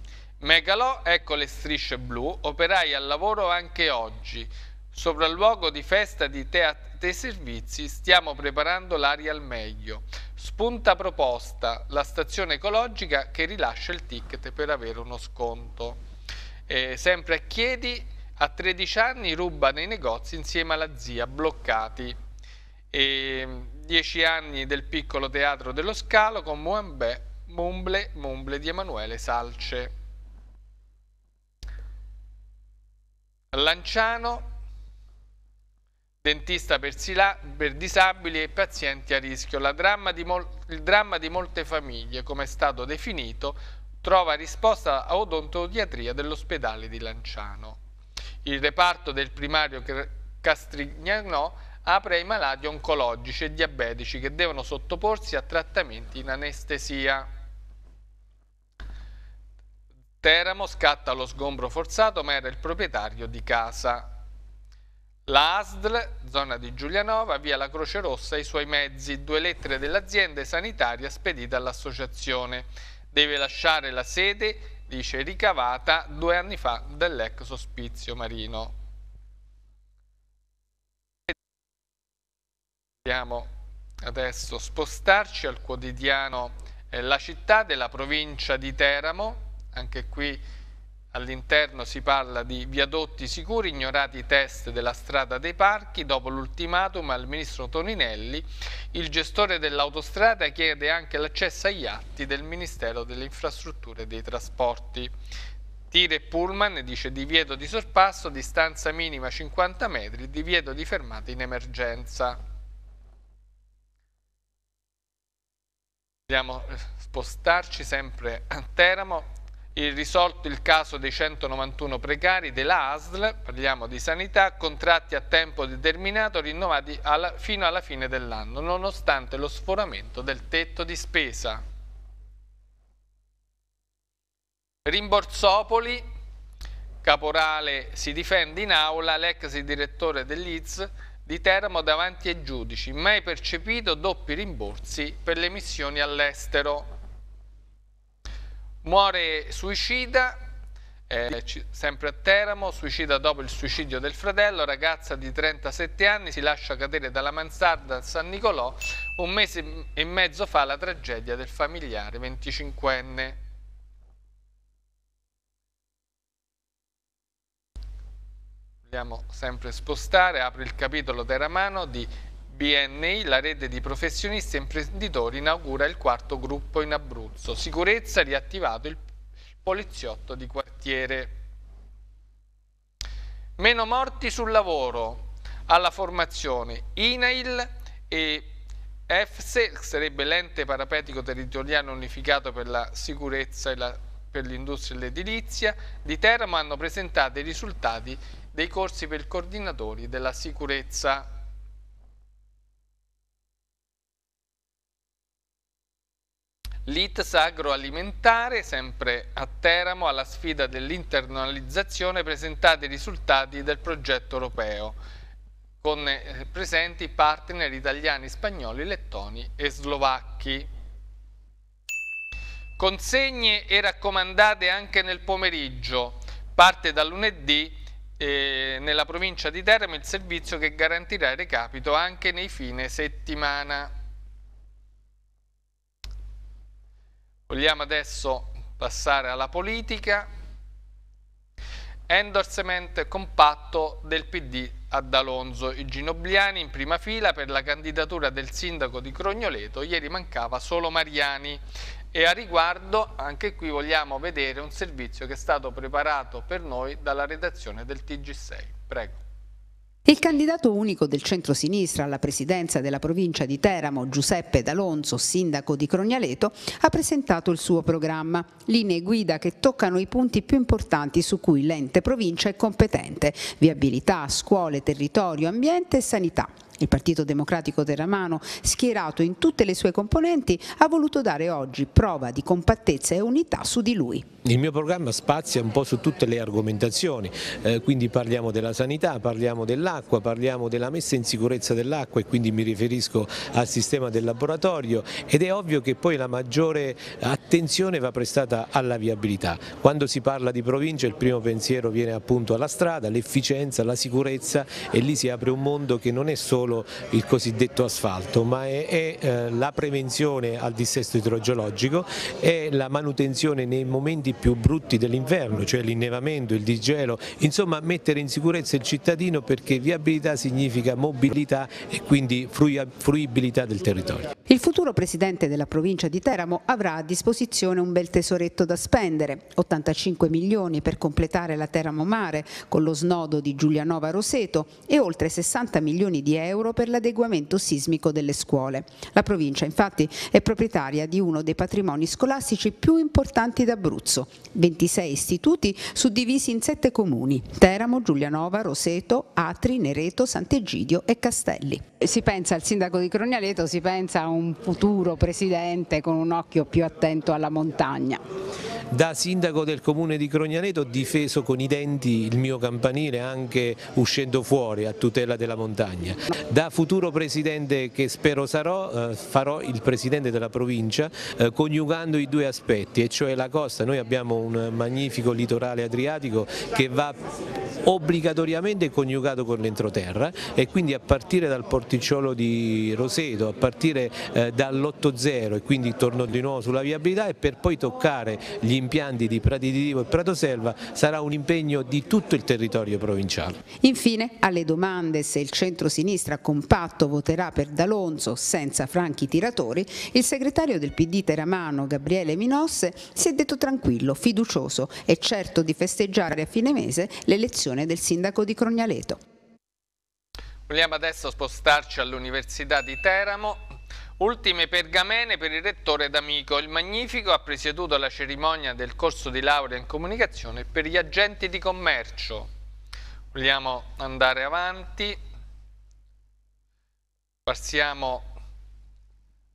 Megalò, ecco le strisce blu, operai al lavoro anche oggi. Sopralluogo di festa di Teate Servizi, stiamo preparando l'aria al meglio. Spunta proposta, la stazione ecologica che rilascia il ticket per avere uno sconto. Eh, sempre a Chieti, a 13 anni ruba nei negozi insieme alla zia, bloccati. E 10 anni del piccolo teatro dello Scalo con Moambè Mumble, Momble di Emanuele Salce. Lanciano, dentista per, sila, per, disabili e pazienti a rischio. Dramma il dramma di molte famiglie, come è stato definito, trova risposta a odontodiatria dell'ospedale di Lanciano. Il reparto del primario Castrignano apre ai malati oncologici e diabetici che devono sottoporsi a trattamenti in anestesia. Teramo scatta lo sgombro forzato ma era il proprietario di casa. La ASDL, zona di Giulianova, via la Croce Rossa e i suoi mezzi, due lettere dell'azienda sanitaria spedita all'associazione. Deve lasciare la sede, dice, ricavata due anni fa dall'ex ospizio marino. Dobbiamo adesso spostarci al quotidiano eh, La città della provincia di Teramo anche qui all'interno si parla di viadotti sicuri, ignorati i test della strada dei parchi. Dopo l'ultimatum al ministro Toninelli, il gestore dell'autostrada chiede anche l'accesso agli atti del Ministero delle Infrastrutture e dei Trasporti. Tire e pullman dice divieto di sorpasso, distanza minima 50 metri, divieto di fermata in emergenza. Dobbiamo eh, spostarci sempre a Teramo, il risolto il caso dei 191 precari della ASL, parliamo di sanità, contratti a tempo determinato rinnovati alla, fino alla fine dell'anno, nonostante lo sforamento del tetto di spesa. Rimborsopoli, caporale si difende in aula, l'ex direttore dell'IZ di Teramo davanti ai giudici, mai percepito doppi rimborsi per le missioni all'estero muore suicida, eh, sempre a Teramo, suicida dopo il suicidio del fratello, ragazza di 37 anni, si lascia cadere dalla mansarda a San Nicolò, un mese e mezzo fa la tragedia del familiare 25enne. Vogliamo sempre spostare, apre il capitolo Teramano di BNI, la rete di professionisti e imprenditori inaugura il quarto gruppo in Abruzzo. Sicurezza riattivato il poliziotto di quartiere. Meno morti sul lavoro, alla formazione INAIL e EFSE, sarebbe l'ente parapetico territoriale unificato per la sicurezza e la, per l'industria e l'edilizia, di Teramo hanno presentato i risultati dei corsi per coordinatori della sicurezza. L'ITS agroalimentare, sempre a Teramo, alla sfida dell'internalizzazione presentate i risultati del progetto europeo, con eh, presenti partner italiani, spagnoli, lettoni e slovacchi. Consegne e raccomandate anche nel pomeriggio. Parte da lunedì eh, nella provincia di Teramo il servizio che garantirà il recapito anche nei fine settimana. Vogliamo adesso passare alla politica. Endorsement compatto del PD ad Alonso. I ginobliani in prima fila per la candidatura del sindaco di Crognoleto. Ieri mancava solo Mariani. E a riguardo anche qui vogliamo vedere un servizio che è stato preparato per noi dalla redazione del TG6. Prego. Il candidato unico del centro-sinistra alla presidenza della provincia di Teramo, Giuseppe D'Alonso, sindaco di Crognaleto, ha presentato il suo programma, linee guida che toccano i punti più importanti su cui l'ente provincia è competente, viabilità, scuole, territorio, ambiente e sanità il Partito Democratico della Mano, schierato in tutte le sue componenti, ha voluto dare oggi prova di compattezza e unità su di lui. Il mio programma spazia un po' su tutte le argomentazioni, eh, quindi parliamo della sanità, parliamo dell'acqua, parliamo della messa in sicurezza dell'acqua e quindi mi riferisco al sistema del laboratorio ed è ovvio che poi la maggiore attenzione va prestata alla viabilità. Quando si parla di provincia il primo pensiero viene appunto alla strada, all'efficienza, alla sicurezza e lì si apre un mondo che non è solo solo il cosiddetto asfalto, ma è, è eh, la prevenzione al dissesto idrogeologico, è la manutenzione nei momenti più brutti dell'inverno, cioè l'innevamento, il digelo, insomma mettere in sicurezza il cittadino perché viabilità significa mobilità e quindi fruibilità del territorio. Il futuro presidente della provincia di Teramo avrà a disposizione un bel tesoretto da spendere, 85 milioni per completare la Teramo Mare con lo snodo di Giulianova Roseto e oltre 60 milioni di euro euro per l'adeguamento sismico delle scuole. La provincia infatti è proprietaria di uno dei patrimoni scolastici più importanti d'Abruzzo, 26 istituti suddivisi in 7 comuni, Teramo, Giulianova, Roseto, Atri, Nereto, Sant'Egidio e Castelli. Si pensa al sindaco di Crognaleto, si pensa a un futuro presidente con un occhio più attento alla montagna. Da sindaco del comune di Crognaleto ho difeso con i denti il mio campanile anche uscendo fuori a tutela della montagna. Da futuro presidente che spero sarò, eh, farò il presidente della provincia eh, coniugando i due aspetti, e cioè la costa. Noi abbiamo un magnifico litorale adriatico che va obbligatoriamente coniugato con l'entroterra e quindi a partire dal porticciolo di Roseto, a partire eh, dall'8.0 e quindi torno di nuovo sulla viabilità e per poi toccare gli impianti di Prati di Divo e Pratoselva sarà un impegno di tutto il territorio provinciale. Infine alle domande se il centro-sinistra sinistra compatto voterà per D'Alonso senza franchi tiratori, il segretario del PD Teramano Gabriele Minosse si è detto tranquillo, fiducioso e certo di festeggiare a fine mese l'elezione del sindaco di Crognaleto. Vogliamo adesso spostarci all'Università di Teramo. Ultime pergamene per il rettore D'Amico. Il Magnifico ha presieduto la cerimonia del corso di laurea in comunicazione per gli agenti di commercio. Vogliamo andare avanti. Passiamo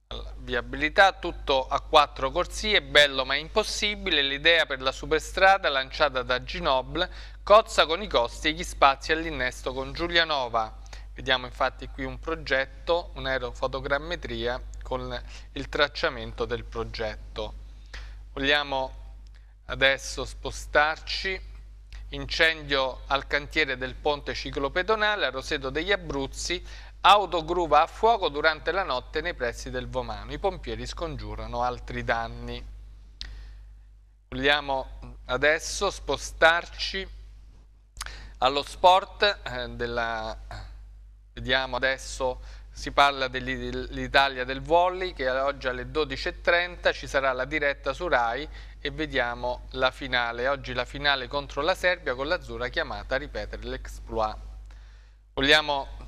alla viabilità, tutto a quattro corsie, bello ma impossibile, l'idea per la superstrada lanciata da Ginoble, cozza con i costi e gli spazi all'innesto con Giulianova. Vediamo infatti qui un progetto, un'aerofotogrammetria con il tracciamento del progetto. Vogliamo adesso spostarci incendio al cantiere del ponte ciclopedonale a Roseto degli Abruzzi Autogruva a fuoco durante la notte nei pressi del Vomano. I pompieri scongiurano altri danni. Vogliamo adesso spostarci allo sport. Eh, della... Vediamo adesso, si parla dell'Italia del volley che oggi alle 12.30 ci sarà la diretta su Rai e vediamo la finale. Oggi la finale contro la Serbia con l'Azzurra chiamata a ripetere l'exploit. Vogliamo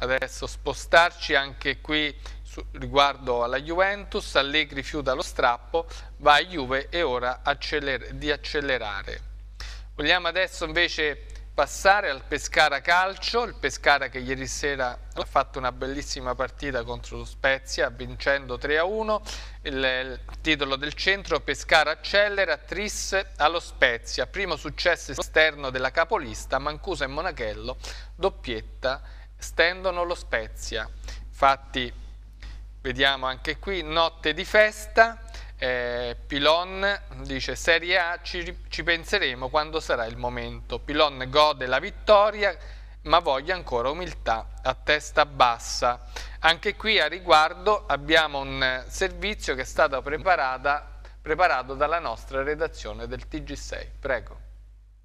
adesso spostarci anche qui su, riguardo alla Juventus, Allegri fiuta lo strappo, va a Juve e ora acceler di accelerare. Vogliamo adesso invece passare al Pescara Calcio, il Pescara che ieri sera ha fatto una bellissima partita contro lo Spezia vincendo 3-1, il, il, titolo del centro Pescara accelera, Tris allo Spezia, primo successo esterno della capolista, Mancusa e Monachello, doppietta stendono lo Spezia. Infatti vediamo anche qui notte di festa, eh, Pilon dice Serie A ci, ci penseremo quando sarà il momento. Pilon gode la vittoria ma voglia ancora umiltà a testa bassa. Anche qui a riguardo abbiamo un servizio che è stato preparato dalla nostra redazione del TG6. Prego.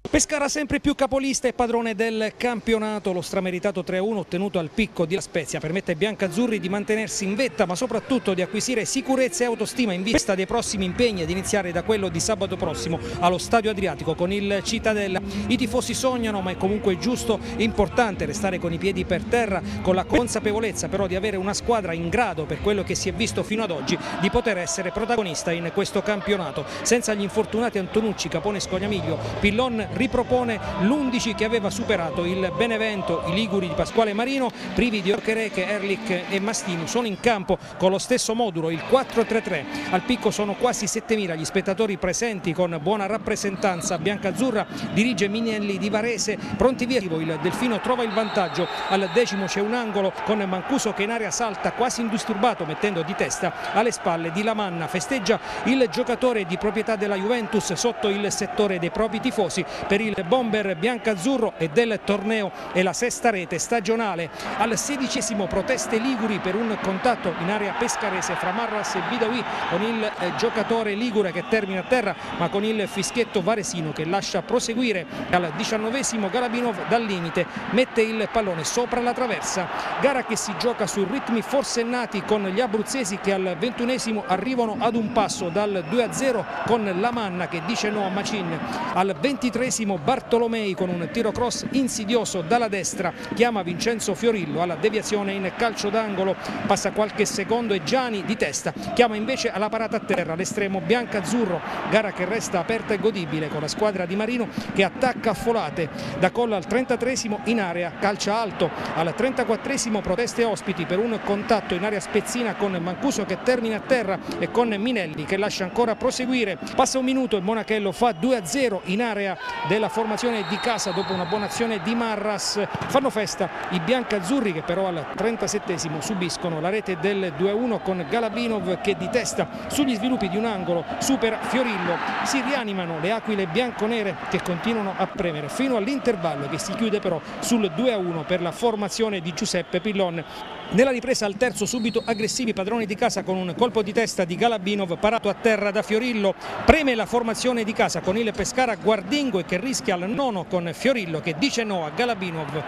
Pescara sempre più capolista e padrone del campionato, lo strameritato 3-1 ottenuto al picco di La Spezia permette ai biancazzurri di mantenersi in vetta ma soprattutto di acquisire sicurezza e autostima in vista dei prossimi impegni ad iniziare da quello di sabato prossimo allo Stadio Adriatico con il Cittadella. I tifosi sognano ma è comunque giusto e importante restare con i piedi per terra con la consapevolezza però di avere una squadra in grado per quello che si è visto fino ad oggi di poter essere protagonista in questo campionato senza gli infortunati Antonucci, Capone Scognamiglio, Pillon ripropone l'11 che aveva superato il Benevento, i Liguri di Pasquale Marino, privi di Orchereche, Erlich e Mastino, sono in campo con lo stesso modulo, il 4-3-3, al picco sono quasi 7.000 gli spettatori presenti con buona rappresentanza, Biancazzurra dirige Minelli di Varese, pronti via, il Delfino trova il vantaggio, al decimo c'è un angolo con Mancuso che in area salta quasi indisturbato mettendo di testa alle spalle di Lamanna, festeggia il giocatore di proprietà della Juventus sotto il settore dei propri tifosi per il bomber biancazzurro e del torneo è la sesta rete stagionale. Al sedicesimo proteste Liguri per un contatto in area pescarese fra Marras e Bidawi con il eh, giocatore Ligure che termina a terra ma con il fischietto Varesino che lascia proseguire. Al diciannovesimo Galabinov dal limite mette il pallone sopra la traversa. Gara che si gioca su ritmi forsennati con gli abruzzesi che al ventunesimo arrivano ad un passo dal 2-0 a con la manna che dice no a Macin. Al ventitresimo ventesimo Bartolomei con un tiro cross insidioso dalla destra chiama Vincenzo Fiorillo alla deviazione in calcio d'angolo passa qualche secondo e Gianni di testa chiama invece alla parata a terra l'estremo bianca-azzurro gara che resta aperta e godibile con la squadra di Marino che attacca a folate da colla al 33 in area calcia alto al trentaquattresimo proteste ospiti per un contatto in area spezzina con Mancuso che termina a terra e con Minelli che lascia ancora proseguire passa un minuto e Monachello fa 2 a 0 in area della formazione di casa dopo una buona azione di Marras. Fanno festa i biancazzurri che però al 37esimo subiscono la rete del 2-1 con Galabinov che di testa sugli sviluppi di un angolo super Fiorillo. Si rianimano le aquile bianconere che continuano a premere fino all'intervallo che si chiude però sul 2-1 per la formazione di Giuseppe Pillon. Nella ripresa al terzo subito aggressivi padroni di casa con un colpo di testa di Galabinov parato a terra da Fiorillo. Preme la formazione di casa con il Pescara Guardingue che rischia al nono con Fiorillo che dice no a Galabinov.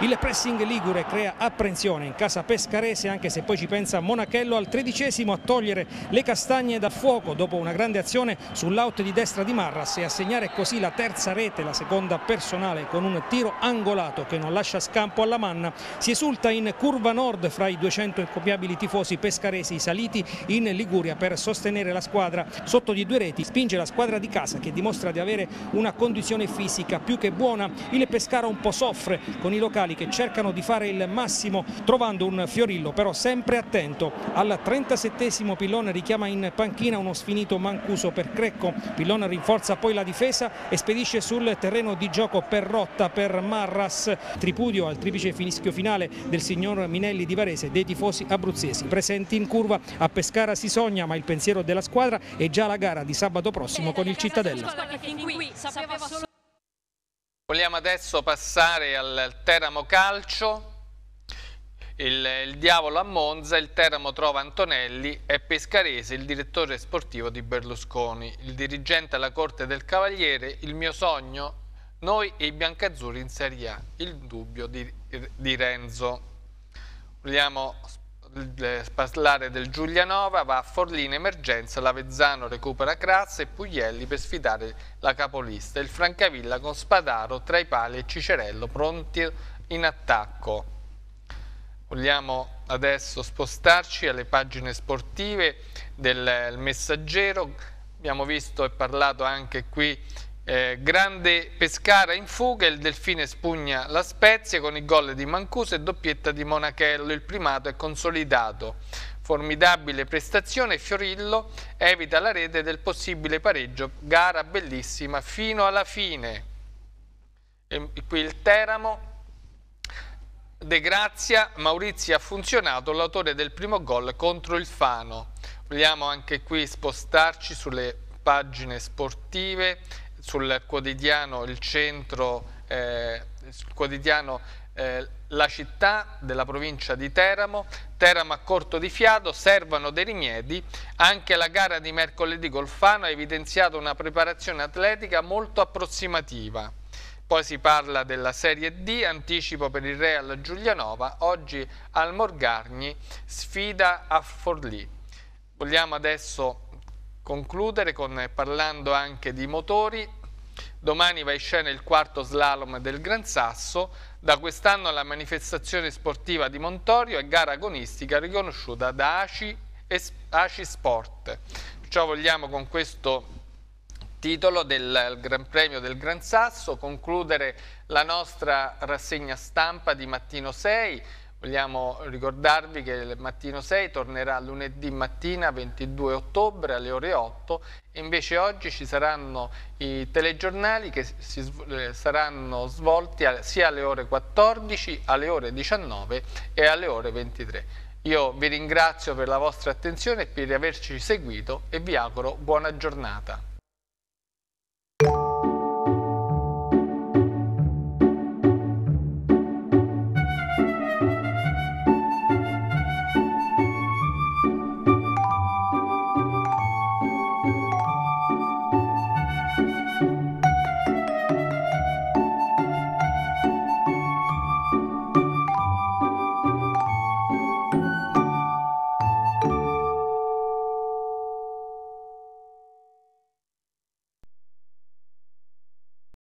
Il pressing Ligure crea apprensione in casa pescarese anche se poi ci pensa Monachello al tredicesimo a togliere le castagne dal fuoco dopo una grande azione sull'out di destra di Marras e a segnare così la terza rete, la seconda personale con un tiro angolato che non lascia scampo alla manna. Si esulta in curva nord fra i 200 incompiabili tifosi pescaresi saliti in Liguria per sostenere la squadra sotto di due reti. Spinge la squadra di casa che dimostra di avere una condizione fisica più che buona. Il Pescara un po' soffre con i locali centrali che cercano di fare il massimo trovando un Fiorillo però sempre attento al 37 Pillon richiama in panchina uno sfinito Mancuso per Crecco Pillon rinforza poi la difesa e spedisce sul terreno di gioco per Rotta per Marras tripudio al triplice finischio finale del signor Minelli di Varese dei tifosi abruzzesi presenti in curva a Pescara si sogna ma il pensiero della squadra è già la gara di sabato prossimo con il Cittadella Vogliamo adesso passare al Teramo Calcio, il, il, diavolo a Monza, il Teramo trova Antonelli, è Pescarese, il direttore sportivo di Berlusconi, il dirigente alla corte del Cavaliere, il mio sogno, noi e i biancazzurri in Serie A, il dubbio di, di Renzo. Vogliamo parlare del Giulianova, va a Forlì in emergenza, l'Avezzano recupera Crazza e Puglielli per sfidare la capolista, il Francavilla con Spadaro tra i pali e Cicerello pronti in attacco. Vogliamo adesso spostarci alle pagine sportive del Messaggero, abbiamo visto e parlato anche qui eh, grande Pescara in fuga, il Delfine spugna la Spezia con il gol di Mancuso e doppietta di Monachello, il primato è consolidato. Formidabile prestazione, Fiorillo evita la rete del possibile pareggio, gara bellissima fino alla fine. E qui il Teramo, De Grazia, Maurizio ha funzionato, l'autore del primo gol contro il Fano. Vogliamo anche qui spostarci sulle pagine sportive sul quotidiano il centro, eh, sul quotidiano eh, la città della provincia di Teramo, Teramo a corto di fiato, servono dei rimedi, anche la gara di mercoledì Golfano ha evidenziato una preparazione atletica molto approssimativa. Poi si parla della Serie D, anticipo per il Real Giulianova, oggi al Morgarni, sfida a Forlì. Vogliamo adesso concludere con, parlando anche di motori, Domani va in scena il quarto slalom del Gran Sasso, da quest'anno la manifestazione sportiva di Montorio è gara agonistica riconosciuta da ACI, ACI Sport. Ciò vogliamo con questo titolo del Gran Premio del Gran Sasso concludere la nostra rassegna stampa di mattino 6 Vogliamo ricordarvi che il mattino 6 tornerà lunedì mattina 22 ottobre alle ore 8 e invece oggi ci saranno i telegiornali che si, eh, saranno svolti sia alle ore 14, alle ore 19 e alle ore 23. Io vi ringrazio per la vostra attenzione e per averci seguito e vi auguro buona giornata.